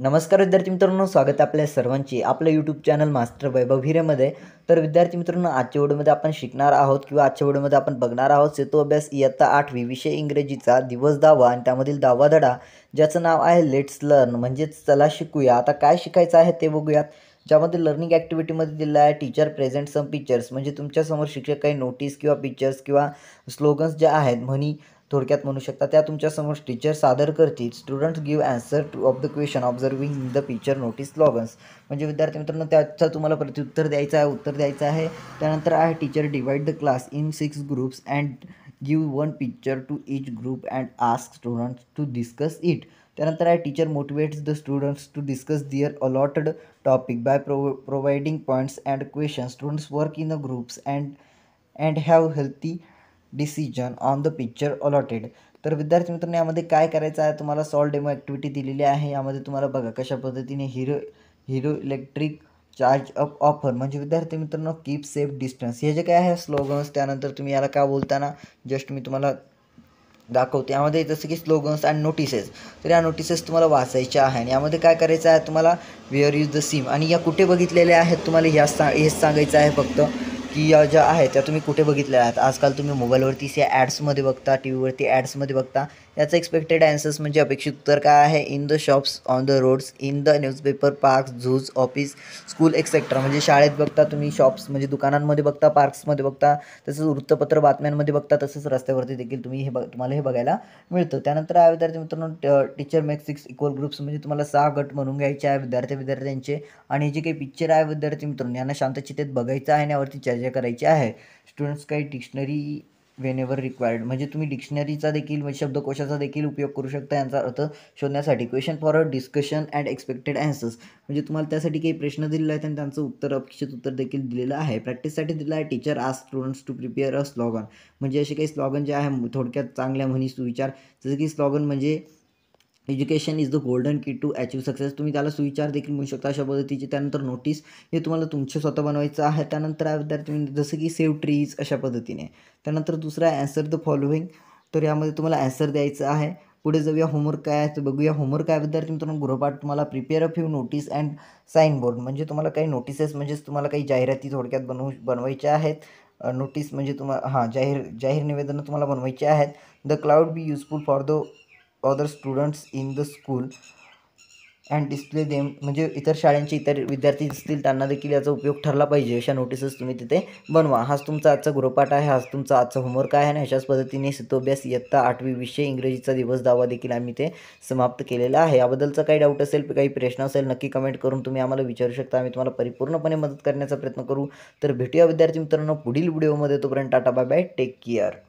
नमस्कार विद्यार्थी मित्रांनो स्वागत आहे आपल्या सर्वांची आपलं यूट्यूब चॅनल मास्टर वैभव हिरेमध्ये तर विद्यार्थी मित्रांनो आजच्या व्हिडिओमध्ये आपण शिकणार आहोत किंवा आजच्या व्हिडिओमध्ये आपण बघणार आहोत सेतू अभ्यास इयत्ता आठवी विषय इंग्रजीचा दिवस दावा आणि त्यामधील दावा धडा ज्याचं नाव आहे लेट्स लर्न म्हणजेच चला शिकूया आता काय शिकायचं आहे ते बघूयात ज्यामध्ये लर्निंग ॲक्टिव्हिटीमध्ये दिलं आहे टीचर प्रेझेंट सम पिक्चर्स म्हणजे तुमच्यासमोर शिक्षक काही नोटीस किंवा पिक्चर्स किंवा स्लोगन्स ज्या आहेत म्हणी थोडक्यात म्हणू शकता त्या तुमच्यासमोर टीचर सादर करतील students give answer to of the question observing the picture notice slogans म्हणजे विद्यार्थी मित्रांनो त्याचा तुम्हाला प्रत्युत्तर द्यायचं आहे उत्तर द्यायचं आहे त्यानंतर आहे teacher divide the class in six groups and give one picture to each group and ask students to discuss it त्यानंतर आहे teacher motivates the students to discuss their allotted topic by pro providing points and question students work in a groups and and have healthy decision on the picture allotted तर विद्यार्थी मित्रांनो यामध्ये काय करायचं आहे तुम्हाला सॉल्व डेमो ॲक्टिव्हिटी दिलेली आहे यामध्ये तुम्हाला बघा कशा पद्धतीने Hero Hero Electric charge up offer म्हणजे विद्यार्थी मित्रांनो कीप सेफ डिस्टन्स हे जे काय आहे स्लोगन्स त्यानंतर तुम्ही याला का बोलताना जस्ट मी तुम्हाला दाखवते यामध्ये जसं की स्लोगन्स अँड नोटिसेस तर या नोटिसेस तुम्हाला वाचायच्या आहे आणि यामध्ये काय करायचं आहे तुम्हाला वेअर यूज द सिम आणि या कुठे बघितलेल्या आहेत तुम्हाला या सांग हेच सांगायचं आहे फक्त की या ज्या आहेत त्या तुम्ही कुठे बघितल्या आहेत आजकाल तुम्ही मोबाईलवरती या ॲड्समध्ये बघता टी व्हीवरती ॲड्समध्ये बघता याचं एक्सपेक्टेड आन्सर्स म्हणजे अपेक्षित उत्तर काय आहे in the shops on the roads in the newspaper parks zoos office school etcetera म्हणजे शाळेत बघता तुम्ही शॉप्स म्हणजे दुकानांमध्ये बघता पार्क्समध्ये बघता तसंच वृत्तपत्र बातम्यांमध्ये बघता तसंच रस्त्यावरती देखील तुम्ही हे बघ तुम्हाला हे बघायला मिळतं त्यानंतर आहे विद्यार्थी मित्रांनो teacher make six equal groups म्हणजे तुम्हाला सहा गट म्हणून घ्यायचे आहे विद्यार्थी विद्यार्थ्यांचे आणि जे काही पिक्चर आहे विद्यार्थी मित्रांनो यांना शांतचितेत बघायचं आहे आणि यावरती चर्चा करायची आहे स्टुडंट्स काही डिक्शनरी व्हेनेवर रिक्वायर्ड म्हणजे तुम्ही डिक्शनरीचा देखील म्हणजे शब्दकोशाचा देखील उपयोग करू शकता यांचा अर्थ शोधण्यासाठी question for a discussion and expected answers म्हणजे तुम्हाला त्यासाठी काही प्रश्न दिलेला आहे आणि त्यांचं उत्तर अपेक्षित उत्तर देखील दिलेलं आहे प्रॅक्टिससाठी दिलं आहे टीचर आज students to prepare a slogan म्हणजे असे काही स्लॉगन जे आहे थोडक्यात चांगल्या म्हणी सुविचार जसं की स्लॉगन म्हणजे education is the golden key to achieve success तुम्ही त्याला सुविचार देखील म्हणू शकता अशा पद्धतीचे त्यानंतर नोटीस हे तुम्हाला तुमचे स्वतः बनवायचं आहे त्यानंतर विद्यार्थी जसं की सेव ट्रीज अशा पद्धतीने त्यानंतर दुसरा ॲन्सर द फॉलोईंग तर यामध्ये तुम्हाला ॲन्सर द्यायचं आहे पुढे जाऊया होमवर्क काय आहे तर बघूया होमवर्क काय विद्यार्थी मित्रांनो गृहपाठ तुम्हाला prepare a few notice and sign board म्हणजे तुम्हाला काही नोटिसेस म्हणजेच तुम्हाला काही जाहिराती थोडक्यात बनवू बनवायच्या आहेत नोटीस म्हणजे तुम्हाला हां जाहीर जाहीर निवेदनं तुम्हाला बनवायची आहेत the could be useful for the other students in the school and display them म्हणजे इतर शाळांचे इतर विद्यार्थी असतील त्यांना देखील याचा उपयोग ठरला पाहिजे अशा नोटिसेस तुम्ही तिथे बनवा हाच तुमचा आजचा गृहपाठ आहे हाच तुमचा आजचा होमवर्क आहे आणि अशाच पद्धतीने सितोभ्यास इयत्ता आठवी विषय इंग्रजीचा दिवस दावा देखील आम्ही ते समाप्त केलेला आहे याबद्दलचा काही डाऊट असेल काही प्रश्न असेल नक्की कमेंट करून तुम्ही आम्हाला विचारू शकता आम्ही तुम्हाला परिपूर्णपणे मदत करण्याचा प्रयत्न करू तर भेटूया विद्यार्थी मित्रांनो पुढील व्हिडिओमध्ये तोपर्यंत tata bye bye take care